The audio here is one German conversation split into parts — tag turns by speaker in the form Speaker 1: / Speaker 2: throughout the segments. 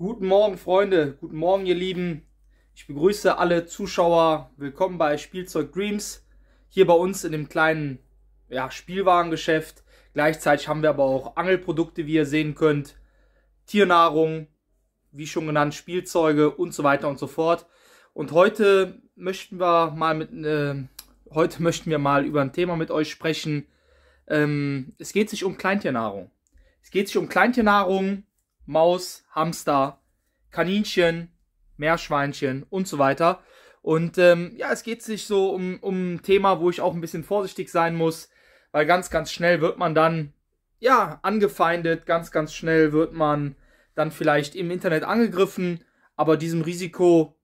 Speaker 1: Guten Morgen, Freunde. Guten Morgen, ihr Lieben. Ich begrüße alle Zuschauer. Willkommen bei Spielzeug Dreams. Hier bei uns in dem kleinen ja, Spielwarengeschäft. Gleichzeitig haben wir aber auch Angelprodukte, wie ihr sehen könnt. Tiernahrung, wie schon genannt, Spielzeuge und so weiter und so fort. Und heute möchten wir mal mit äh, heute möchten wir mal über ein Thema mit euch sprechen. Ähm, es geht sich um Kleintiernahrung. Es geht sich um Kleintiernahrung, Maus, Hamster, Kaninchen, Meerschweinchen und so weiter. Und ähm, ja, es geht sich so um, um ein Thema, wo ich auch ein bisschen vorsichtig sein muss, weil ganz, ganz schnell wird man dann, ja, angefeindet, ganz, ganz schnell wird man dann vielleicht im Internet angegriffen, aber diesem Risiko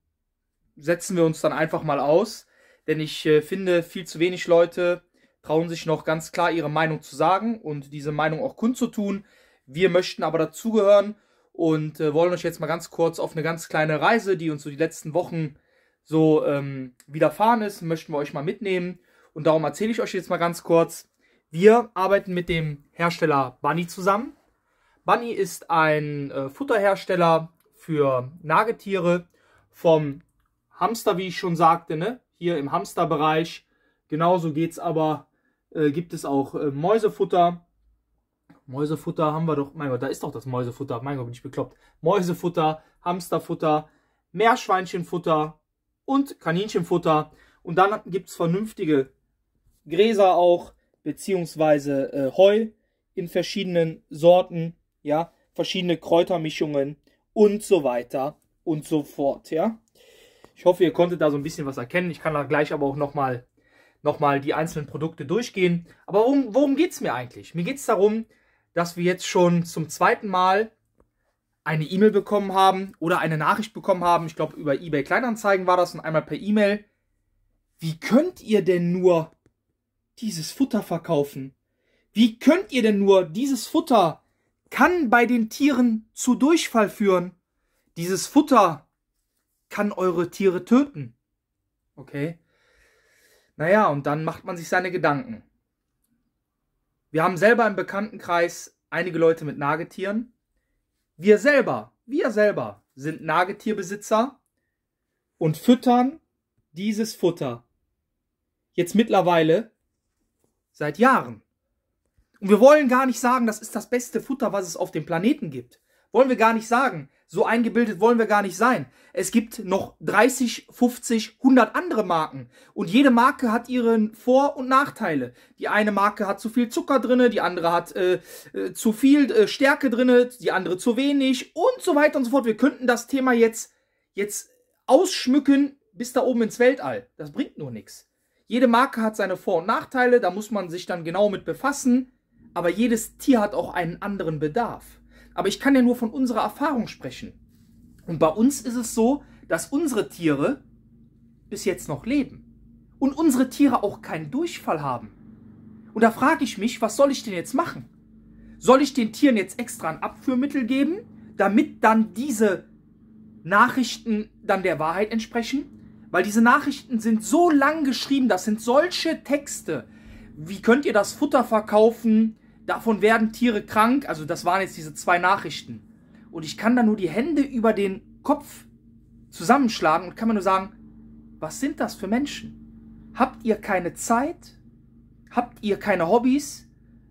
Speaker 1: setzen wir uns dann einfach mal aus, denn ich äh, finde, viel zu wenig Leute trauen sich noch ganz klar ihre Meinung zu sagen und diese Meinung auch kundzutun. Wir möchten aber dazugehören und äh, wollen euch jetzt mal ganz kurz auf eine ganz kleine Reise, die uns so die letzten Wochen so ähm, widerfahren ist, möchten wir euch mal mitnehmen. Und darum erzähle ich euch jetzt mal ganz kurz. Wir arbeiten mit dem Hersteller Bunny zusammen. Bunny ist ein äh, Futterhersteller für Nagetiere vom Hamster, wie ich schon sagte, ne? hier im Hamsterbereich. Genauso geht es aber, äh, gibt es auch äh, Mäusefutter Mäusefutter haben wir doch. Mein Gott, da ist doch das Mäusefutter. Mein Gott, bin ich bekloppt. Mäusefutter, Hamsterfutter, Meerschweinchenfutter und Kaninchenfutter. Und dann gibt es vernünftige Gräser auch, beziehungsweise äh, Heu in verschiedenen Sorten, ja, verschiedene Kräutermischungen und so weiter und so fort, ja. Ich hoffe, ihr konntet da so ein bisschen was erkennen. Ich kann da gleich aber auch nochmal noch mal die einzelnen Produkte durchgehen. Aber worum, worum geht es mir eigentlich? Mir geht es darum, dass wir jetzt schon zum zweiten Mal eine E-Mail bekommen haben oder eine Nachricht bekommen haben. Ich glaube, über eBay Kleinanzeigen war das und einmal per E-Mail. Wie könnt ihr denn nur dieses Futter verkaufen? Wie könnt ihr denn nur dieses Futter kann bei den Tieren zu Durchfall führen? Dieses Futter kann eure Tiere töten. Okay. Naja, und dann macht man sich seine Gedanken. Wir haben selber im Bekanntenkreis einige Leute mit Nagetieren. Wir selber, wir selber sind Nagetierbesitzer und füttern dieses Futter jetzt mittlerweile seit Jahren. Und wir wollen gar nicht sagen, das ist das beste Futter, was es auf dem Planeten gibt. Wollen wir gar nicht sagen. So eingebildet wollen wir gar nicht sein. Es gibt noch 30, 50, 100 andere Marken. Und jede Marke hat ihre Vor- und Nachteile. Die eine Marke hat zu viel Zucker drin, die andere hat äh, äh, zu viel äh, Stärke drin, die andere zu wenig und so weiter und so fort. Wir könnten das Thema jetzt, jetzt ausschmücken bis da oben ins Weltall. Das bringt nur nichts. Jede Marke hat seine Vor- und Nachteile, da muss man sich dann genau mit befassen. Aber jedes Tier hat auch einen anderen Bedarf. Aber ich kann ja nur von unserer Erfahrung sprechen. Und bei uns ist es so, dass unsere Tiere bis jetzt noch leben. Und unsere Tiere auch keinen Durchfall haben. Und da frage ich mich, was soll ich denn jetzt machen? Soll ich den Tieren jetzt extra ein Abführmittel geben, damit dann diese Nachrichten dann der Wahrheit entsprechen? Weil diese Nachrichten sind so lang geschrieben, das sind solche Texte. Wie könnt ihr das Futter verkaufen? Davon werden Tiere krank. Also das waren jetzt diese zwei Nachrichten. Und ich kann da nur die Hände über den Kopf zusammenschlagen und kann mir nur sagen, was sind das für Menschen? Habt ihr keine Zeit? Habt ihr keine Hobbys?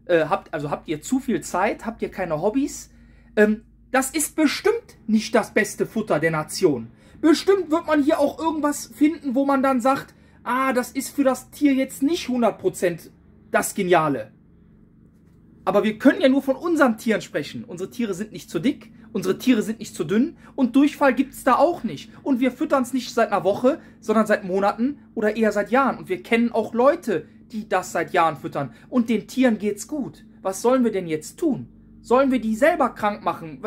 Speaker 1: Äh, habt, also habt ihr zu viel Zeit? Habt ihr keine Hobbys? Ähm, das ist bestimmt nicht das beste Futter der Nation. Bestimmt wird man hier auch irgendwas finden, wo man dann sagt, ah, das ist für das Tier jetzt nicht 100% das Geniale. Aber wir können ja nur von unseren Tieren sprechen. Unsere Tiere sind nicht zu dick, unsere Tiere sind nicht zu dünn und Durchfall gibt es da auch nicht. Und wir füttern es nicht seit einer Woche, sondern seit Monaten oder eher seit Jahren. Und wir kennen auch Leute, die das seit Jahren füttern. Und den Tieren geht's gut. Was sollen wir denn jetzt tun? Sollen wir die selber krank machen?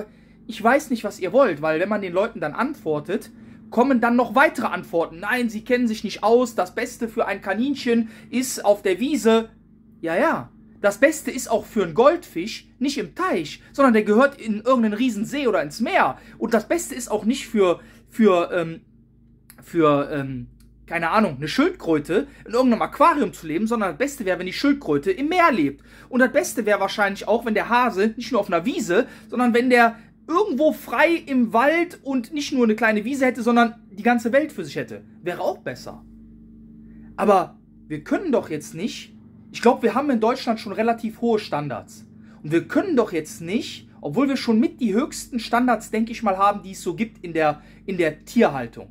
Speaker 1: Ich weiß nicht, was ihr wollt, weil wenn man den Leuten dann antwortet, kommen dann noch weitere Antworten. Nein, sie kennen sich nicht aus. Das Beste für ein Kaninchen ist auf der Wiese. Ja, ja. Das Beste ist auch für einen Goldfisch nicht im Teich, sondern der gehört in irgendeinen Riesensee oder ins Meer. Und das Beste ist auch nicht für, für, ähm, für, ähm, keine Ahnung, eine Schildkröte in irgendeinem Aquarium zu leben, sondern das Beste wäre, wenn die Schildkröte im Meer lebt. Und das Beste wäre wahrscheinlich auch, wenn der Hase nicht nur auf einer Wiese, sondern wenn der irgendwo frei im Wald und nicht nur eine kleine Wiese hätte, sondern die ganze Welt für sich hätte. Wäre auch besser. Aber wir können doch jetzt nicht ich glaube, wir haben in Deutschland schon relativ hohe Standards. Und wir können doch jetzt nicht, obwohl wir schon mit die höchsten Standards, denke ich mal, haben, die es so gibt in der, in der Tierhaltung.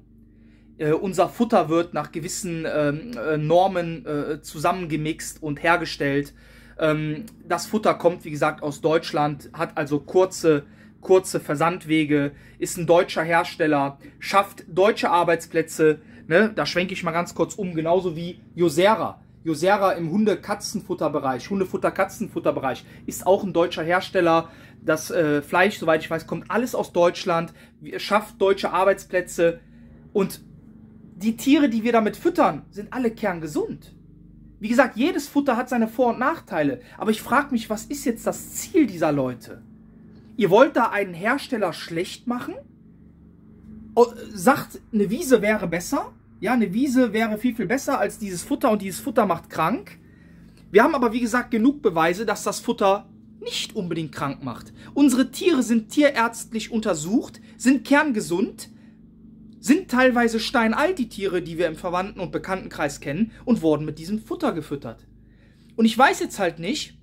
Speaker 1: Äh, unser Futter wird nach gewissen ähm, äh, Normen äh, zusammengemixt und hergestellt. Ähm, das Futter kommt, wie gesagt, aus Deutschland, hat also kurze, kurze Versandwege, ist ein deutscher Hersteller, schafft deutsche Arbeitsplätze. Ne? Da schwenke ich mal ganz kurz um, genauso wie Josera Josera im Hunde-Katzenfutter-Bereich, Hundefutter-Katzenfutter-Bereich, ist auch ein deutscher Hersteller. Das äh, Fleisch, soweit ich weiß, kommt alles aus Deutschland, schafft deutsche Arbeitsplätze. Und die Tiere, die wir damit füttern, sind alle kerngesund. Wie gesagt, jedes Futter hat seine Vor- und Nachteile. Aber ich frage mich, was ist jetzt das Ziel dieser Leute? Ihr wollt da einen Hersteller schlecht machen? Oh, sagt, eine Wiese wäre besser? Ja, eine Wiese wäre viel, viel besser als dieses Futter und dieses Futter macht krank. Wir haben aber, wie gesagt, genug Beweise, dass das Futter nicht unbedingt krank macht. Unsere Tiere sind tierärztlich untersucht, sind kerngesund, sind teilweise steinalt, die Tiere, die wir im Verwandten- und Bekanntenkreis kennen, und wurden mit diesem Futter gefüttert. Und ich weiß jetzt halt nicht,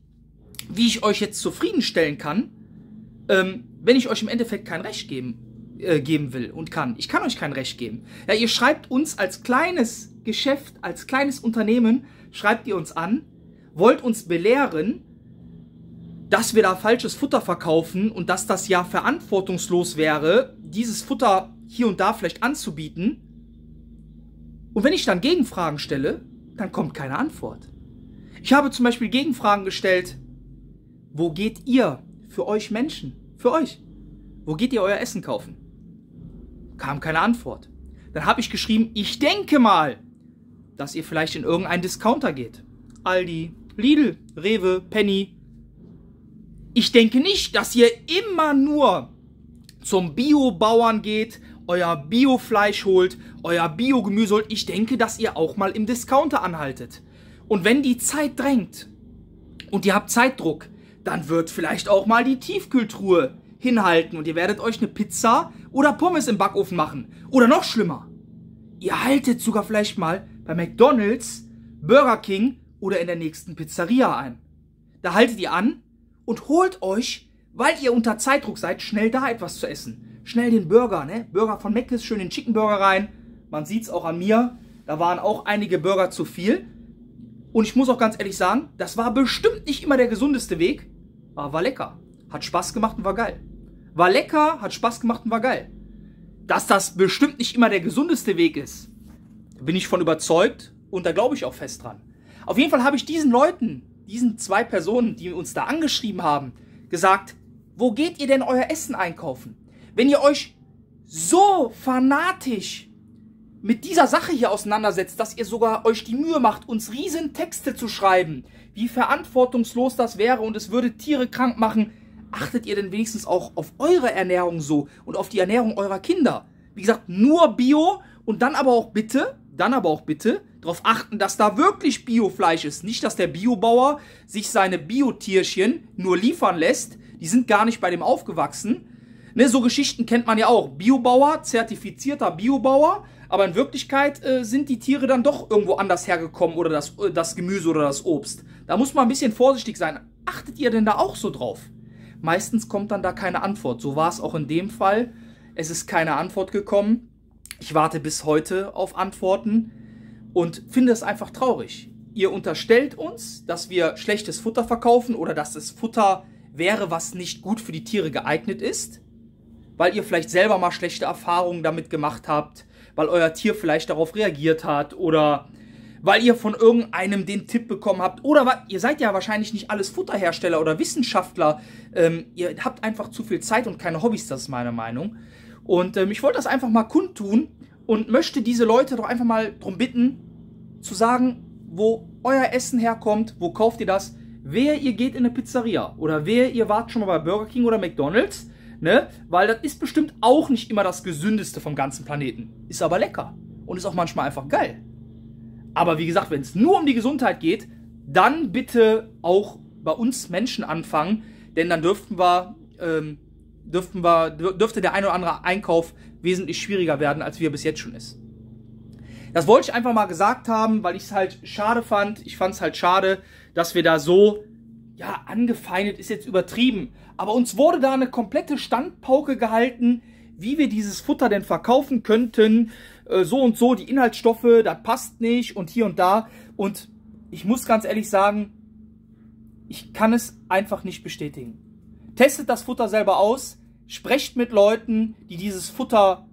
Speaker 1: wie ich euch jetzt zufriedenstellen kann, ähm, wenn ich euch im Endeffekt kein Recht geben äh, geben will und kann. Ich kann euch kein Recht geben. Ja, ihr schreibt uns als kleines Geschäft, als kleines Unternehmen, schreibt ihr uns an, wollt uns belehren, dass wir da falsches Futter verkaufen und dass das ja verantwortungslos wäre, dieses Futter hier und da vielleicht anzubieten. Und wenn ich dann Gegenfragen stelle, dann kommt keine Antwort. Ich habe zum Beispiel Gegenfragen gestellt, wo geht ihr für euch Menschen, für euch, wo geht ihr euer Essen kaufen? Kam keine Antwort. Dann habe ich geschrieben, ich denke mal, dass ihr vielleicht in irgendeinen Discounter geht. Aldi, Lidl, Rewe, Penny. Ich denke nicht, dass ihr immer nur zum Biobauern geht, euer Biofleisch holt, euer Biogemüse holt. Ich denke, dass ihr auch mal im Discounter anhaltet. Und wenn die Zeit drängt und ihr habt Zeitdruck, dann wird vielleicht auch mal die Tiefkühltruhe hinhalten und ihr werdet euch eine Pizza oder Pommes im Backofen machen. Oder noch schlimmer, ihr haltet sogar vielleicht mal bei McDonald's, Burger King oder in der nächsten Pizzeria ein. Da haltet ihr an und holt euch, weil ihr unter Zeitdruck seid, schnell da etwas zu essen. Schnell den Burger, ne? Burger von Mc's, schön den Chicken Burger rein. Man sieht's auch an mir, da waren auch einige Burger zu viel. Und ich muss auch ganz ehrlich sagen, das war bestimmt nicht immer der gesundeste Weg, aber war lecker. Hat Spaß gemacht und war geil war lecker, hat Spaß gemacht und war geil. Dass das bestimmt nicht immer der gesundeste Weg ist, bin ich von überzeugt und da glaube ich auch fest dran. Auf jeden Fall habe ich diesen Leuten, diesen zwei Personen, die uns da angeschrieben haben, gesagt, wo geht ihr denn euer Essen einkaufen? Wenn ihr euch so fanatisch mit dieser Sache hier auseinandersetzt, dass ihr sogar euch die Mühe macht, uns riesen Texte zu schreiben, wie verantwortungslos das wäre und es würde Tiere krank machen, achtet ihr denn wenigstens auch auf eure Ernährung so und auf die Ernährung eurer Kinder? Wie gesagt, nur Bio und dann aber auch bitte, dann aber auch bitte darauf achten, dass da wirklich Biofleisch ist. Nicht, dass der Biobauer sich seine Biotierchen nur liefern lässt. Die sind gar nicht bei dem aufgewachsen. Ne, so Geschichten kennt man ja auch. Biobauer, zertifizierter Biobauer, aber in Wirklichkeit äh, sind die Tiere dann doch irgendwo anders hergekommen oder das, äh, das Gemüse oder das Obst. Da muss man ein bisschen vorsichtig sein. Achtet ihr denn da auch so drauf? Meistens kommt dann da keine Antwort. So war es auch in dem Fall. Es ist keine Antwort gekommen. Ich warte bis heute auf Antworten und finde es einfach traurig. Ihr unterstellt uns, dass wir schlechtes Futter verkaufen oder dass es Futter wäre, was nicht gut für die Tiere geeignet ist, weil ihr vielleicht selber mal schlechte Erfahrungen damit gemacht habt, weil euer Tier vielleicht darauf reagiert hat oder weil ihr von irgendeinem den Tipp bekommen habt. Oder ihr seid ja wahrscheinlich nicht alles Futterhersteller oder Wissenschaftler. Ähm, ihr habt einfach zu viel Zeit und keine Hobbys, das ist meine Meinung. Und ähm, ich wollte das einfach mal kundtun und möchte diese Leute doch einfach mal darum bitten, zu sagen, wo euer Essen herkommt, wo kauft ihr das. wer ihr geht in eine Pizzeria oder wer ihr wart schon mal bei Burger King oder McDonald's, ne? Weil das ist bestimmt auch nicht immer das gesündeste vom ganzen Planeten. Ist aber lecker und ist auch manchmal einfach geil. Aber wie gesagt, wenn es nur um die Gesundheit geht, dann bitte auch bei uns Menschen anfangen, denn dann dürften wir, ähm, dürften wir, dürfte der ein oder andere Einkauf wesentlich schwieriger werden, als wir bis jetzt schon ist. Das wollte ich einfach mal gesagt haben, weil ich es halt schade fand. Ich fand es halt schade, dass wir da so, ja, angefeindet ist jetzt übertrieben. Aber uns wurde da eine komplette Standpauke gehalten, wie wir dieses Futter denn verkaufen könnten, äh, so und so die Inhaltsstoffe, das passt nicht und hier und da. Und ich muss ganz ehrlich sagen, ich kann es einfach nicht bestätigen. Testet das Futter selber aus, sprecht mit Leuten, die dieses Futter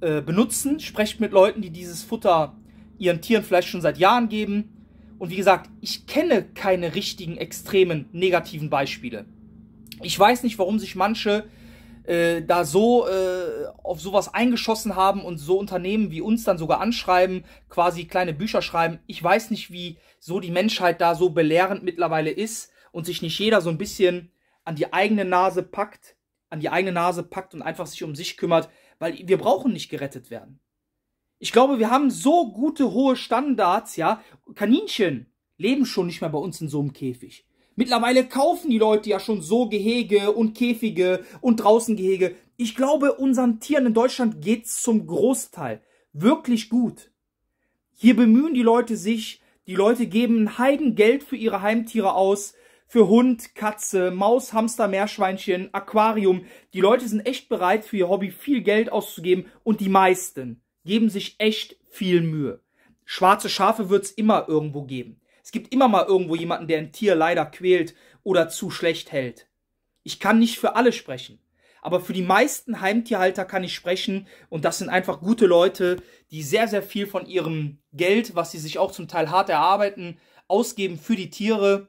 Speaker 1: äh, benutzen, sprecht mit Leuten, die dieses Futter ihren Tieren vielleicht schon seit Jahren geben. Und wie gesagt, ich kenne keine richtigen extremen negativen Beispiele. Ich weiß nicht, warum sich manche äh, da so äh, auf sowas eingeschossen haben und so Unternehmen wie uns dann sogar anschreiben, quasi kleine Bücher schreiben. Ich weiß nicht, wie so die Menschheit da so belehrend mittlerweile ist und sich nicht jeder so ein bisschen an die eigene Nase packt, an die eigene Nase packt und einfach sich um sich kümmert, weil wir brauchen nicht gerettet werden. Ich glaube, wir haben so gute hohe Standards, ja. Kaninchen leben schon nicht mehr bei uns in so einem Käfig. Mittlerweile kaufen die Leute ja schon so Gehege und Käfige und draußen Gehege. Ich glaube, unseren Tieren in Deutschland geht's zum Großteil wirklich gut. Hier bemühen die Leute sich, die Leute geben ein Heidengeld für ihre Heimtiere aus, für Hund, Katze, Maus, Hamster, Meerschweinchen, Aquarium. Die Leute sind echt bereit, für ihr Hobby viel Geld auszugeben und die meisten geben sich echt viel Mühe. Schwarze Schafe wird's immer irgendwo geben. Es gibt immer mal irgendwo jemanden, der ein Tier leider quält oder zu schlecht hält. Ich kann nicht für alle sprechen aber für die meisten Heimtierhalter kann ich sprechen und das sind einfach gute Leute, die sehr, sehr viel von ihrem Geld, was sie sich auch zum Teil hart erarbeiten, ausgeben für die Tiere.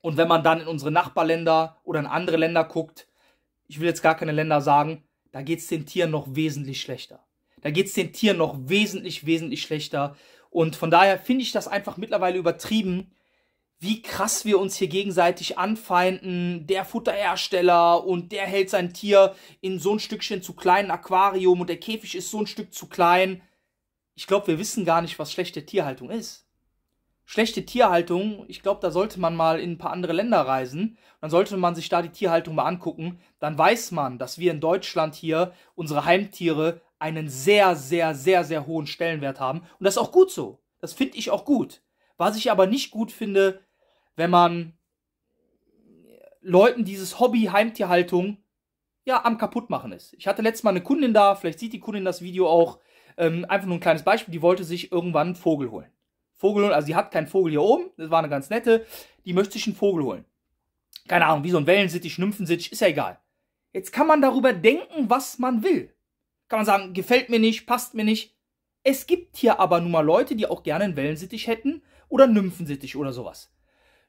Speaker 1: Und wenn man dann in unsere Nachbarländer oder in andere Länder guckt, ich will jetzt gar keine Länder sagen, da geht es den Tieren noch wesentlich schlechter. Da geht es den Tieren noch wesentlich, wesentlich schlechter. Und von daher finde ich das einfach mittlerweile übertrieben, wie krass wir uns hier gegenseitig anfeinden, der Futterhersteller und der hält sein Tier in so ein Stückchen zu kleinen Aquarium und der Käfig ist so ein Stück zu klein. Ich glaube, wir wissen gar nicht, was schlechte Tierhaltung ist. Schlechte Tierhaltung, ich glaube, da sollte man mal in ein paar andere Länder reisen. Dann sollte man sich da die Tierhaltung mal angucken. Dann weiß man, dass wir in Deutschland hier unsere Heimtiere einen sehr, sehr, sehr, sehr hohen Stellenwert haben. Und das ist auch gut so. Das finde ich auch gut. Was ich aber nicht gut finde, wenn man Leuten dieses Hobby Heimtierhaltung ja am kaputt machen ist. Ich hatte letztes Mal eine Kundin da, vielleicht sieht die Kundin das Video auch. Ähm, einfach nur ein kleines Beispiel, die wollte sich irgendwann einen Vogel holen. Vogel holen, also sie hat keinen Vogel hier oben, das war eine ganz nette, die möchte sich einen Vogel holen. Keine Ahnung, wie so ein Wellensittich, Nymphensittich, ist ja egal. Jetzt kann man darüber denken, was man will. Kann man sagen, gefällt mir nicht, passt mir nicht. Es gibt hier aber nun mal Leute, die auch gerne einen Wellensittich hätten oder Nymphensittich oder sowas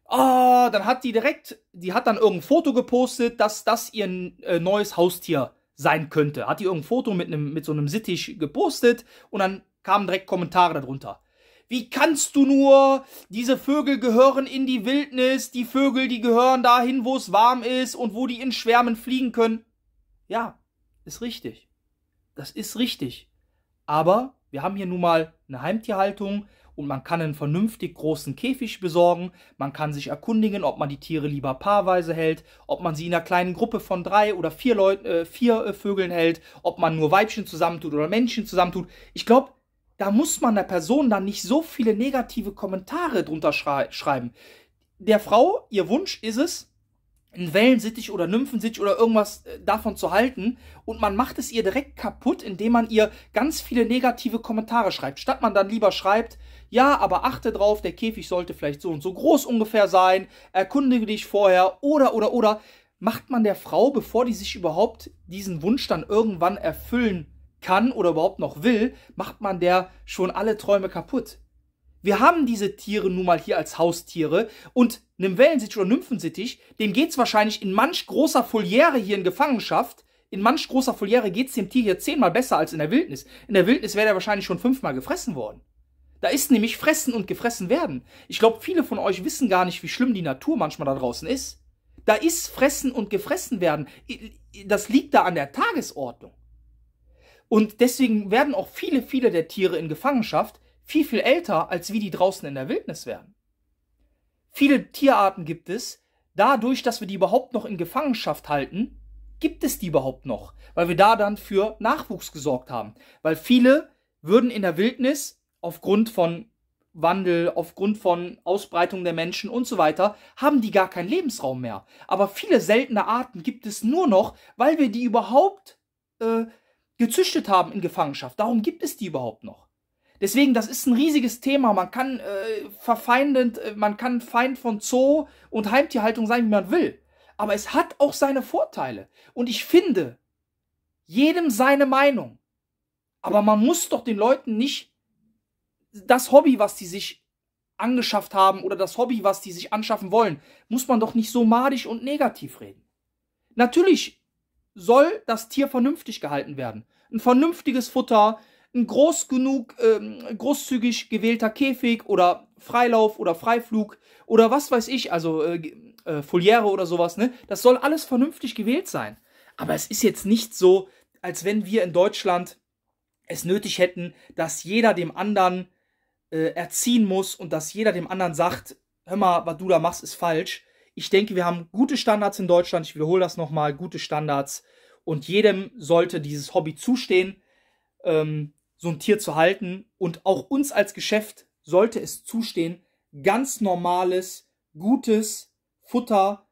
Speaker 1: oh, dann hat die direkt, die hat dann irgendein Foto gepostet, dass das ihr äh, neues Haustier sein könnte. Hat die irgendein Foto mit, einem, mit so einem Sittich gepostet und dann kamen direkt Kommentare darunter. Wie kannst du nur? Diese Vögel gehören in die Wildnis, die Vögel, die gehören dahin, wo es warm ist und wo die in Schwärmen fliegen können. Ja, ist richtig. Das ist richtig. Aber wir haben hier nun mal eine Heimtierhaltung, und man kann einen vernünftig großen Käfig besorgen. Man kann sich erkundigen, ob man die Tiere lieber paarweise hält, ob man sie in einer kleinen Gruppe von drei oder vier, Leut äh, vier äh, Vögeln hält, ob man nur Weibchen zusammentut oder Männchen zusammentut. Ich glaube, da muss man der Person dann nicht so viele negative Kommentare drunter schrei schreiben. Der Frau, ihr Wunsch ist es, einen Wellensittich oder Nymphensittich oder irgendwas äh, davon zu halten und man macht es ihr direkt kaputt, indem man ihr ganz viele negative Kommentare schreibt. Statt man dann lieber schreibt, ja, aber achte drauf, der Käfig sollte vielleicht so und so groß ungefähr sein, erkundige dich vorher oder oder oder macht man der Frau, bevor die sich überhaupt diesen Wunsch dann irgendwann erfüllen kann oder überhaupt noch will, macht man der schon alle Träume kaputt wir haben diese Tiere nun mal hier als Haustiere und einem Wellensittich oder Nymphensittich, dem geht's wahrscheinlich in manch großer Foliere hier in Gefangenschaft, in manch großer Foliäre geht's dem Tier hier zehnmal besser als in der Wildnis. In der Wildnis wäre der wahrscheinlich schon fünfmal gefressen worden. Da ist nämlich Fressen und gefressen werden. Ich glaube, viele von euch wissen gar nicht, wie schlimm die Natur manchmal da draußen ist. Da ist Fressen und gefressen werden. Das liegt da an der Tagesordnung. Und deswegen werden auch viele, viele der Tiere in Gefangenschaft viel, viel älter, als wie die draußen in der Wildnis wären. Viele Tierarten gibt es, dadurch, dass wir die überhaupt noch in Gefangenschaft halten, gibt es die überhaupt noch, weil wir da dann für Nachwuchs gesorgt haben. Weil viele würden in der Wildnis aufgrund von Wandel, aufgrund von Ausbreitung der Menschen und so weiter, haben die gar keinen Lebensraum mehr. Aber viele seltene Arten gibt es nur noch, weil wir die überhaupt äh, gezüchtet haben in Gefangenschaft. Darum gibt es die überhaupt noch. Deswegen, das ist ein riesiges Thema. Man kann äh, verfeindend, äh, man kann Feind von Zoo und Heimtierhaltung sein, wie man will. Aber es hat auch seine Vorteile. Und ich finde, jedem seine Meinung. Aber man muss doch den Leuten nicht das Hobby, was die sich angeschafft haben oder das Hobby, was die sich anschaffen wollen, muss man doch nicht so madig und negativ reden. Natürlich soll das Tier vernünftig gehalten werden. Ein vernünftiges Futter, ein groß genug, ähm, großzügig gewählter Käfig oder Freilauf oder Freiflug oder was weiß ich, also äh, äh, Foliere oder sowas, ne? Das soll alles vernünftig gewählt sein. Aber es ist jetzt nicht so, als wenn wir in Deutschland es nötig hätten, dass jeder dem anderen äh, erziehen muss und dass jeder dem anderen sagt, hör mal, was du da machst, ist falsch. Ich denke, wir haben gute Standards in Deutschland. Ich wiederhole das nochmal, gute Standards. Und jedem sollte dieses Hobby zustehen. Ähm, so ein Tier zu halten. Und auch uns als Geschäft sollte es zustehen, ganz normales, gutes Futter,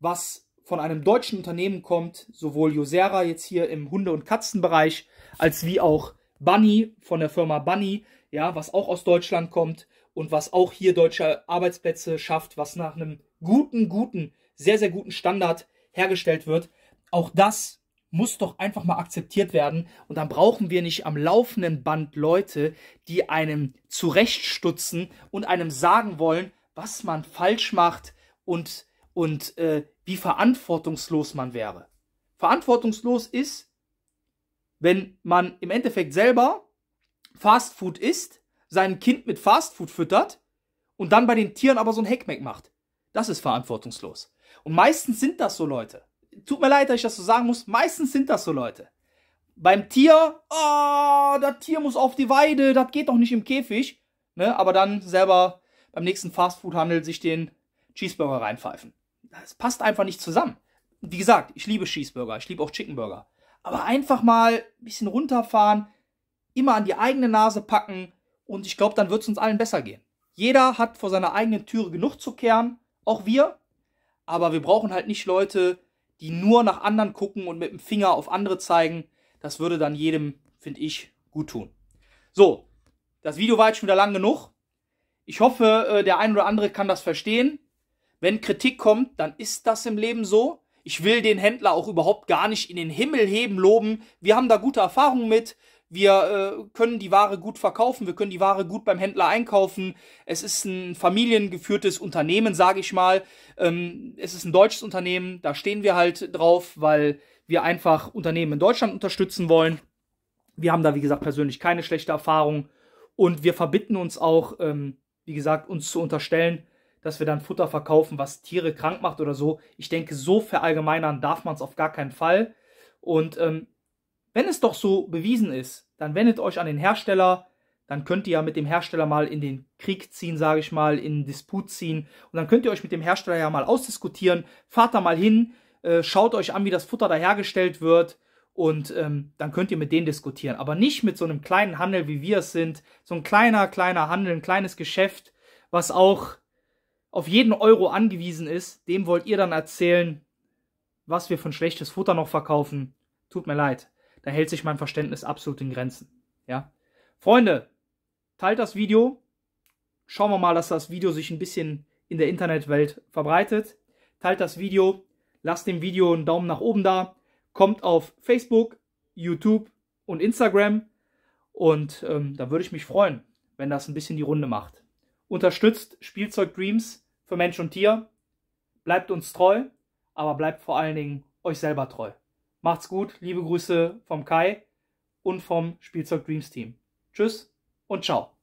Speaker 1: was von einem deutschen Unternehmen kommt, sowohl Josera jetzt hier im Hunde- und Katzenbereich, als wie auch Bunny von der Firma Bunny, ja, was auch aus Deutschland kommt und was auch hier deutsche Arbeitsplätze schafft, was nach einem guten, guten, sehr, sehr guten Standard hergestellt wird. Auch das muss doch einfach mal akzeptiert werden. Und dann brauchen wir nicht am laufenden Band Leute, die einem zurechtstutzen und einem sagen wollen, was man falsch macht und, und äh, wie verantwortungslos man wäre. Verantwortungslos ist, wenn man im Endeffekt selber Fastfood isst, sein Kind mit Fastfood füttert und dann bei den Tieren aber so ein Heckmeck macht. Das ist verantwortungslos. Und meistens sind das so Leute tut mir leid, dass ich das so sagen muss, meistens sind das so Leute. Beim Tier, oh, das Tier muss auf die Weide, das geht doch nicht im Käfig. Ne? Aber dann selber beim nächsten Fastfood-Handel sich den Cheeseburger reinpfeifen. Das passt einfach nicht zusammen. Wie gesagt, ich liebe Cheeseburger, ich liebe auch Chickenburger. Aber einfach mal ein bisschen runterfahren, immer an die eigene Nase packen und ich glaube, dann wird es uns allen besser gehen. Jeder hat vor seiner eigenen Türe genug zu kehren, auch wir. Aber wir brauchen halt nicht Leute, die nur nach anderen gucken und mit dem Finger auf andere zeigen, das würde dann jedem, finde ich, gut tun. So, das Video war jetzt schon wieder lang genug. Ich hoffe, äh, der ein oder andere kann das verstehen. Wenn Kritik kommt, dann ist das im Leben so. Ich will den Händler auch überhaupt gar nicht in den Himmel heben, loben. Wir haben da gute Erfahrungen mit. Wir äh, können die Ware gut verkaufen, wir können die Ware gut beim Händler einkaufen. Es ist ein familiengeführtes Unternehmen, sage ich mal. Ähm, es ist ein deutsches Unternehmen, da stehen wir halt drauf, weil wir einfach Unternehmen in Deutschland unterstützen wollen. Wir haben da, wie gesagt, persönlich keine schlechte Erfahrung und wir verbitten uns auch, ähm, wie gesagt, uns zu unterstellen, dass wir dann Futter verkaufen, was Tiere krank macht oder so. Ich denke, so verallgemeinern darf man es auf gar keinen Fall. Und ähm, wenn es doch so bewiesen ist, dann wendet euch an den Hersteller, dann könnt ihr ja mit dem Hersteller mal in den Krieg ziehen, sage ich mal, in den Disput ziehen. Und dann könnt ihr euch mit dem Hersteller ja mal ausdiskutieren. Fahrt da mal hin, äh, schaut euch an, wie das Futter da hergestellt wird. Und ähm, dann könnt ihr mit denen diskutieren. Aber nicht mit so einem kleinen Handel, wie wir es sind. So ein kleiner, kleiner Handel, ein kleines Geschäft, was auch auf jeden Euro angewiesen ist. Dem wollt ihr dann erzählen, was wir von schlechtes Futter noch verkaufen. Tut mir leid da hält sich mein Verständnis absolut in Grenzen. Ja? Freunde, teilt das Video. Schauen wir mal, dass das Video sich ein bisschen in der Internetwelt verbreitet. Teilt das Video, lasst dem Video einen Daumen nach oben da. Kommt auf Facebook, YouTube und Instagram. Und ähm, da würde ich mich freuen, wenn das ein bisschen die Runde macht. Unterstützt Spielzeug Dreams für Mensch und Tier. Bleibt uns treu, aber bleibt vor allen Dingen euch selber treu. Macht's gut, liebe Grüße vom Kai und vom Spielzeug Dreams Team. Tschüss und ciao.